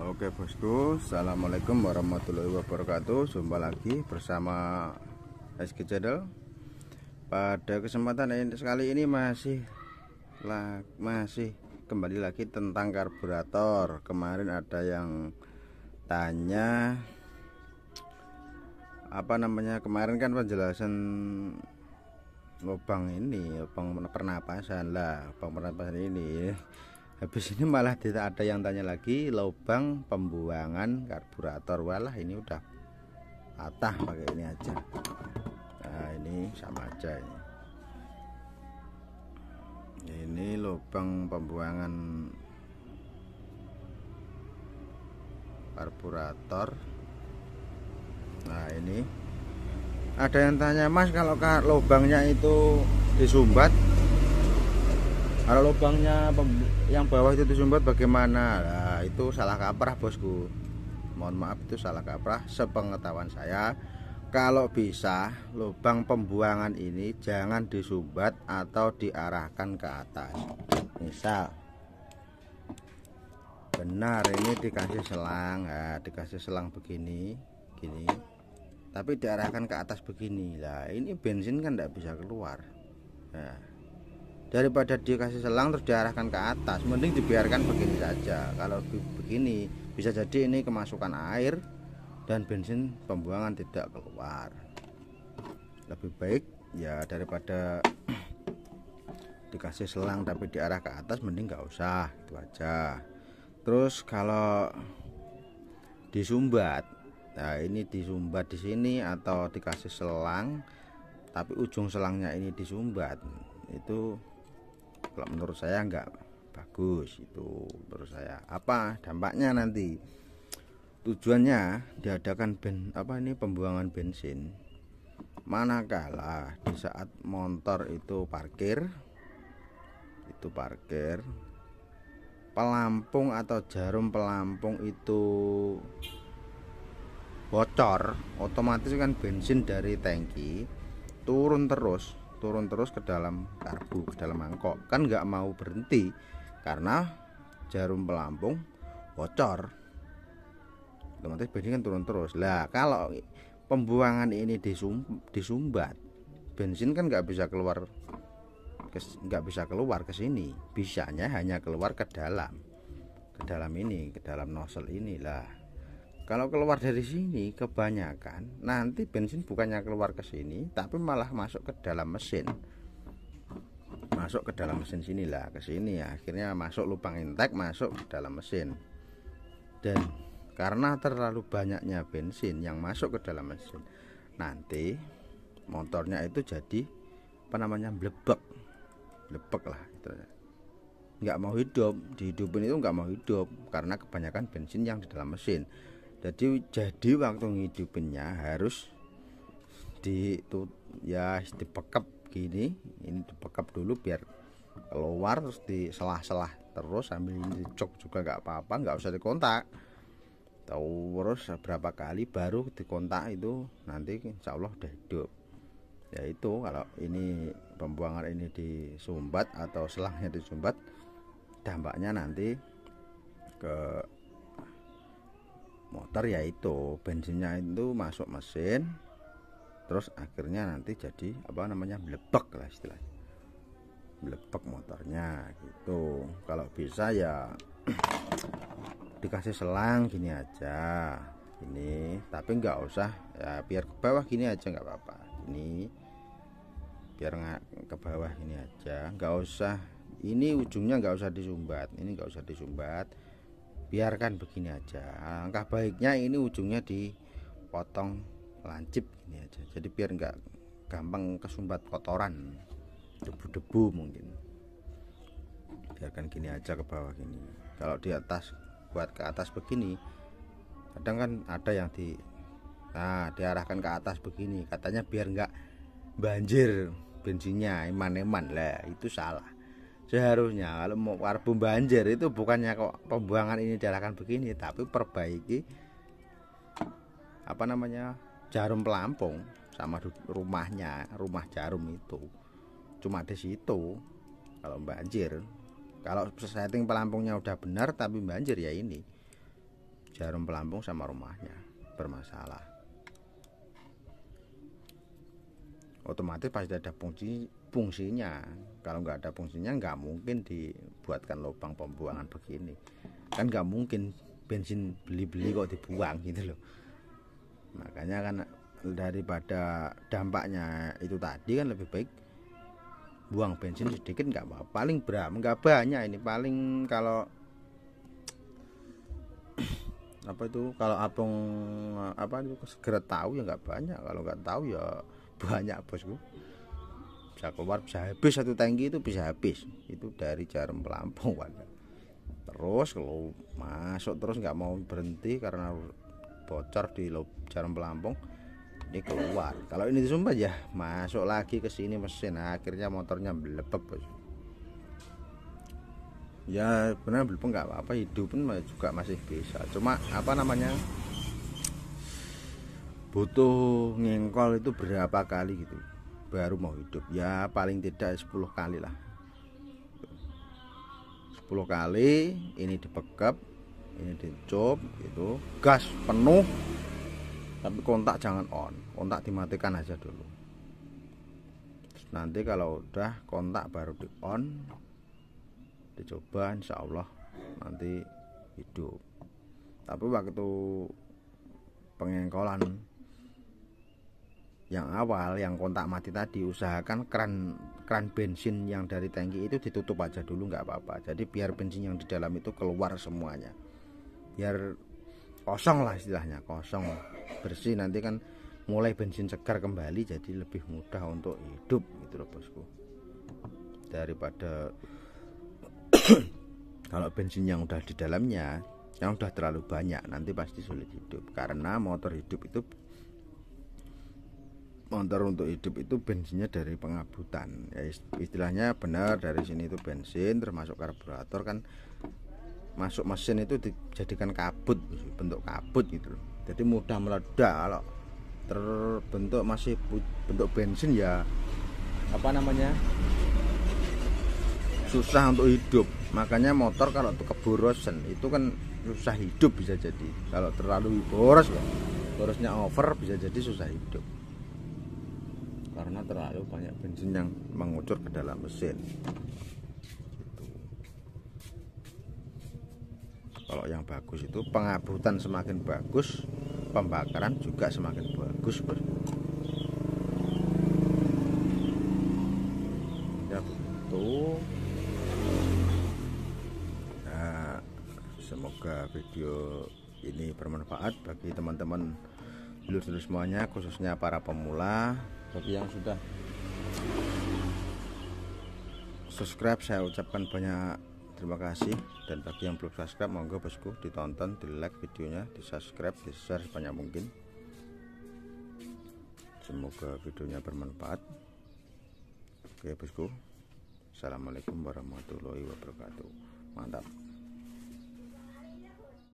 Oke bosku Assalamualaikum warahmatullahi wabarakatuh Jumpa lagi bersama SK Channel Pada kesempatan ini sekali ini masih lah, Masih kembali lagi tentang karburator Kemarin ada yang tanya Apa namanya kemarin kan penjelasan lubang ini lubang pernapasan lah lubang pernapasan ini habis ini malah tidak ada yang tanya lagi lubang pembuangan karburator walah ini udah patah pakai ini aja nah ini sama aja ini ini lubang pembuangan karburator nah ini ada yang tanya mas kalau lubangnya itu disumbat kalau lubangnya yang bawah itu disumbat bagaimana nah, itu salah kaprah bosku mohon maaf itu salah kaprah sepengetahuan saya kalau bisa lubang pembuangan ini jangan disumbat atau diarahkan ke atas misal benar ini dikasih selang ya, dikasih selang begini gini tapi diarahkan ke atas begini lah ini bensin kan tidak bisa keluar nah daripada dikasih selang terus diarahkan ke atas mending dibiarkan begini saja kalau begini bisa jadi ini kemasukan air dan bensin pembuangan tidak keluar lebih baik ya daripada dikasih selang tapi diarah ke atas mending nggak usah itu aja terus kalau disumbat nah ini disumbat di sini atau dikasih selang tapi ujung selangnya ini disumbat itu kalau menurut saya enggak bagus itu menurut saya apa dampaknya nanti tujuannya diadakan ben apa ini pembuangan bensin manakala di saat motor itu parkir itu parkir pelampung atau jarum pelampung itu bocor otomatis kan bensin dari tangki turun terus turun terus ke dalam karbu ke dalam mangkok kan nggak mau berhenti karena jarum pelampung bocor otomatis bensin kan turun terus lah kalau pembuangan ini disum, disumbat bensin kan nggak bisa keluar nggak bisa keluar ke sini bisanya hanya keluar ke dalam ke dalam ini ke dalam nozzle inilah kalau keluar dari sini kebanyakan nanti bensin bukannya keluar ke sini tapi malah masuk ke dalam mesin masuk ke dalam mesin sinilah ke sini ya akhirnya masuk lubang intake masuk ke dalam mesin dan karena terlalu banyaknya bensin yang masuk ke dalam mesin nanti motornya itu jadi apa namanya blebek blebek lah itu nggak mau hidup dihidupin itu nggak mau hidup karena kebanyakan bensin yang di dalam mesin jadi jadi waktu ngidupinnya harus di itu ya dipekep gini ini dipekep dulu biar keluar terus di selah selah terus sambil dicok juga nggak apa-apa nggak usah dikontak terus berapa kali baru dikontak itu nanti insya Allah udah hidup ya itu kalau ini pembuangan ini disumbat atau selangnya disumbat dampaknya nanti ke motor yaitu bensinnya itu masuk mesin terus akhirnya nanti jadi apa namanya melebek lah istilahnya melebek motornya gitu kalau bisa ya dikasih selang gini aja ini tapi nggak usah ya biar ke bawah gini aja nggak apa-apa ini biar nggak ke bawah ini aja nggak usah ini ujungnya nggak usah disumbat ini nggak usah disumbat biarkan begini aja langkah baiknya ini ujungnya dipotong lancip ini aja jadi biar enggak gampang kesumbat kotoran debu-debu mungkin biarkan gini aja ke bawah gini kalau di atas buat ke atas begini kadang kan ada yang di nah diarahkan ke atas begini katanya biar enggak banjir bensinnya eman-eman lah itu salah seharusnya kalau mau karbu banjir itu bukannya kok pembuangan ini diarahkan begini tapi perbaiki apa namanya jarum pelampung sama rumahnya rumah jarum itu cuma di situ kalau banjir kalau setting pelampungnya udah benar tapi banjir ya ini jarum pelampung sama rumahnya bermasalah otomatis pasti ada fungsi fungsinya kalau nggak ada fungsinya nggak mungkin dibuatkan lubang pembuangan begini kan nggak mungkin bensin beli-beli kok dibuang gitu loh makanya kan daripada dampaknya itu tadi kan lebih baik buang bensin sedikit nggak apa paling berapa nggak banyak ini paling kalau apa itu kalau abang apa itu segera tahu ya nggak banyak kalau nggak tahu ya banyak bosku bisa keluar bisa habis satu tangki itu bisa habis itu dari jarum pelampung warga terus kalau masuk terus nggak mau berhenti karena bocor di jarum pelampung ini keluar kalau ini disumpah ya masuk lagi ke sini mesin akhirnya motornya melepek bos ya benar belum nggak apa-apa hidup pun juga masih bisa cuma apa namanya butuh ngengkol itu berapa kali gitu baru mau hidup ya paling tidak 10 kali lah 10 kali ini dibekap ini dicup itu gas penuh tapi kontak jangan on kontak dimatikan aja dulu nanti kalau udah kontak baru di on dicoba insya Allah nanti hidup tapi waktu pengengkolan yang awal yang kontak mati tadi usahakan keran keran bensin yang dari tangki itu ditutup aja dulu nggak apa-apa jadi biar bensin yang di dalam itu keluar semuanya biar kosong lah istilahnya kosong bersih nanti kan mulai bensin segar kembali jadi lebih mudah untuk hidup gitu loh bosku daripada kalau bensin yang udah di dalamnya yang udah terlalu banyak nanti pasti sulit hidup karena motor hidup itu motor untuk hidup itu bensinnya dari pengabutan ya istilahnya benar dari sini itu bensin termasuk karburator kan masuk mesin itu dijadikan kabut bentuk kabut gitu loh jadi mudah meledak kalau terbentuk masih bentuk bensin ya apa namanya susah untuk hidup makanya motor kalau keborosan itu kan susah hidup bisa jadi kalau terlalu boros ya, borosnya over bisa jadi susah hidup karena terlalu banyak bensin yang mengucur ke dalam mesin gitu. kalau yang bagus itu pengabutan semakin bagus pembakaran juga semakin bagus ya begitu nah, semoga video ini bermanfaat bagi teman-teman dulu-dulu semuanya khususnya para pemula bagi yang sudah subscribe saya ucapkan banyak terima kasih dan bagi yang belum subscribe monggo bosku ditonton di like videonya di subscribe di share sebanyak mungkin semoga videonya bermanfaat oke bosku assalamualaikum warahmatullahi wabarakatuh mantap